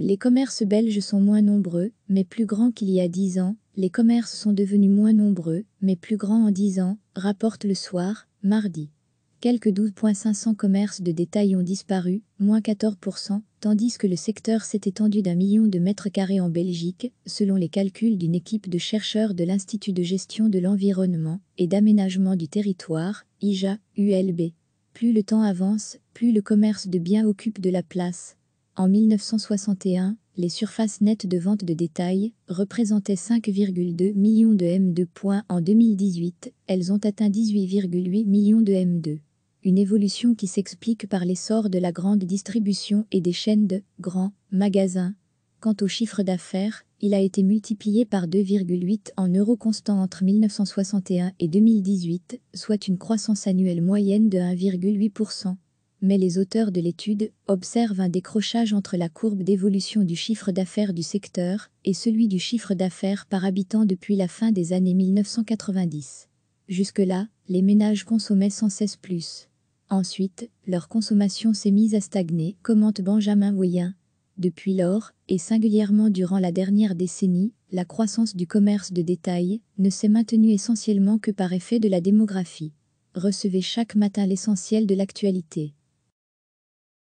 Les commerces belges sont moins nombreux, mais plus grands qu'il y a dix ans, les commerces sont devenus moins nombreux, mais plus grands en dix ans, rapporte le soir, mardi. Quelques 12,500 commerces de détail ont disparu, moins 14%, tandis que le secteur s'est étendu d'un million de mètres carrés en Belgique, selon les calculs d'une équipe de chercheurs de l'Institut de gestion de l'environnement et d'aménagement du territoire, IJA, ULB. Plus le temps avance, plus le commerce de biens occupe de la place. En 1961, les surfaces nettes de vente de détail représentaient 5,2 millions de M2. En 2018, elles ont atteint 18,8 millions de M2. Une évolution qui s'explique par l'essor de la grande distribution et des chaînes de grands magasins. Quant au chiffre d'affaires, il a été multiplié par 2,8 en euros constants entre 1961 et 2018, soit une croissance annuelle moyenne de 1,8% mais les auteurs de l'étude observent un décrochage entre la courbe d'évolution du chiffre d'affaires du secteur et celui du chiffre d'affaires par habitant depuis la fin des années 1990. Jusque-là, les ménages consommaient sans cesse plus. Ensuite, leur consommation s'est mise à stagner, commente Benjamin Voyen. Depuis lors, et singulièrement durant la dernière décennie, la croissance du commerce de détail ne s'est maintenue essentiellement que par effet de la démographie. Recevez chaque matin l'essentiel de l'actualité.